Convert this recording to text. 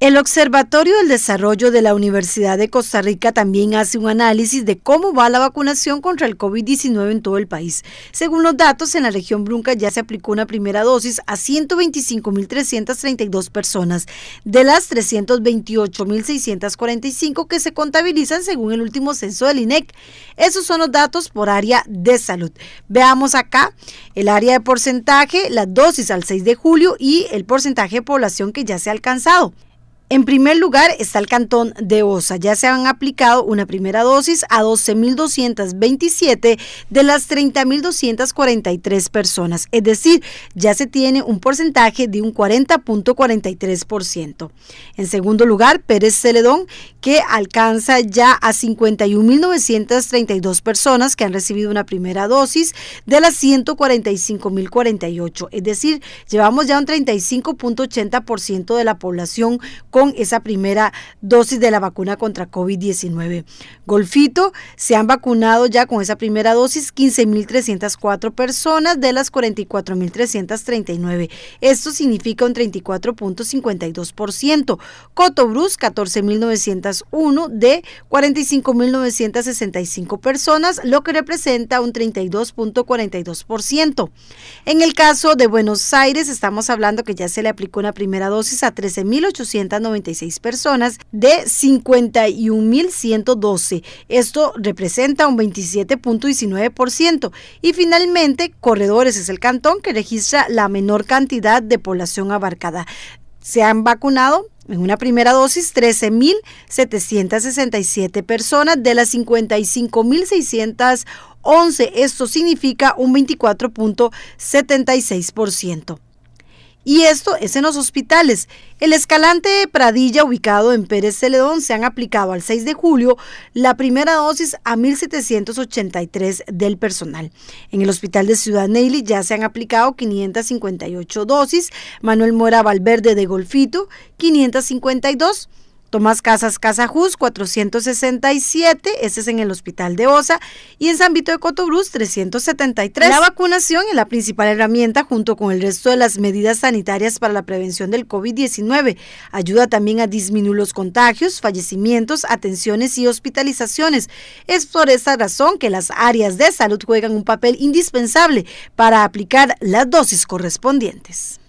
El Observatorio del Desarrollo de la Universidad de Costa Rica también hace un análisis de cómo va la vacunación contra el COVID-19 en todo el país. Según los datos, en la región Brunca ya se aplicó una primera dosis a 125.332 personas, de las 328.645 que se contabilizan según el último censo del INEC. Esos son los datos por área de salud. Veamos acá el área de porcentaje, las dosis al 6 de julio y el porcentaje de población que ya se ha alcanzado. En primer lugar está el cantón de Osa. Ya se han aplicado una primera dosis a 12.227 de las 30.243 personas. Es decir, ya se tiene un porcentaje de un 40.43%. En segundo lugar, Pérez Celedón, que alcanza ya a 51.932 personas que han recibido una primera dosis de las 145.048. Es decir, llevamos ya un 35.80% de la población con con esa primera dosis de la vacuna contra COVID-19. Golfito, se han vacunado ya con esa primera dosis 15.304 personas de las 44.339. Esto significa un 34.52%. Cotobrus, 14.901 de 45.965 personas, lo que representa un 32.42%. En el caso de Buenos Aires, estamos hablando que ya se le aplicó una primera dosis a 13.890 96 personas de 51.112. Esto representa un 27.19%. Y finalmente, Corredores es el cantón que registra la menor cantidad de población abarcada. Se han vacunado en una primera dosis 13.767 personas de las 55.611. Esto significa un 24.76%. Y esto es en los hospitales. El escalante de Pradilla, ubicado en Pérez Celedón, se han aplicado al 6 de julio la primera dosis a 1.783 del personal. En el hospital de Ciudad Neyli ya se han aplicado 558 dosis. Manuel Mora Valverde de Golfito, 552. Tomás Casas Casajus, 467, ese es en el Hospital de Osa, y en San Vito de Cotobruz 373. La vacunación es la principal herramienta junto con el resto de las medidas sanitarias para la prevención del COVID-19. Ayuda también a disminuir los contagios, fallecimientos, atenciones y hospitalizaciones. Es por esa razón que las áreas de salud juegan un papel indispensable para aplicar las dosis correspondientes.